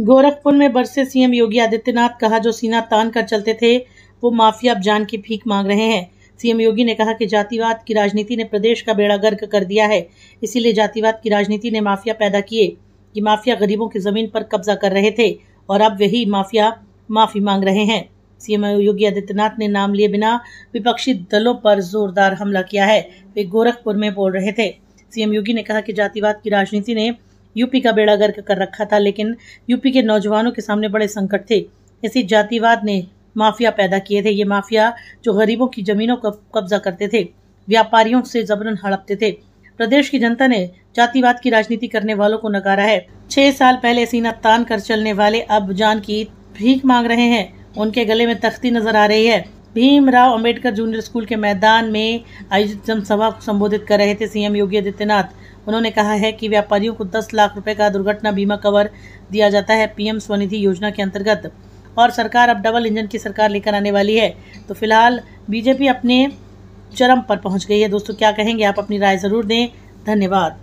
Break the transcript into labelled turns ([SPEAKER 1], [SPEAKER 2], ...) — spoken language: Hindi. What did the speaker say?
[SPEAKER 1] गोरखपुर में बरसे सीएम योगी आदित्यनाथ कहा जो सीना तान कर चलते थे वो माफिया अब जान की भीख मांग रहे हैं सीएम योगी ने कहा कि जातिवाद की राजनीति ने प्रदेश का बेड़ा गर्क कर दिया है इसीलिए जातिवाद की राजनीति ने माफिया पैदा किए कि माफिया गरीबों की जमीन पर कब्जा कर रहे थे और अब वही माफिया माफी मांग रहे हैं सीएम योगी आदित्यनाथ ने नाम लिए बिना विपक्षी दलों पर जोरदार हमला किया है वे गोरखपुर में बोल रहे थे सीएम योगी ने कहा कि जातिवाद की राजनीति ने यूपी का बेड़ा गर्क कर रखा था लेकिन यूपी के नौजवानों के सामने बड़े संकट थे इसी जातिवाद ने माफिया पैदा किए थे ये माफिया जो गरीबों की जमीनों का कब्जा करते थे व्यापारियों से जबरन हड़पते थे प्रदेश की जनता ने जातिवाद की राजनीति करने वालों को नकारा है छह साल पहले सीना तान कर चलने वाले अब जान की भीख मांग रहे हैं उनके गले में तख्ती नजर आ रही है भीमराव अंबेडकर जूनियर स्कूल के मैदान में आयोजित जनसभा को संबोधित कर रहे थे सीएम योगी आदित्यनाथ उन्होंने कहा है कि व्यापारियों को 10 लाख रुपए का दुर्घटना बीमा कवर दिया जाता है पीएम स्वनिधि योजना के अंतर्गत और सरकार अब डबल इंजन की सरकार लेकर आने वाली है तो फिलहाल बीजेपी अपने चरम पर पहुँच गई है दोस्तों क्या कहेंगे आप अपनी राय ज़रूर दें धन्यवाद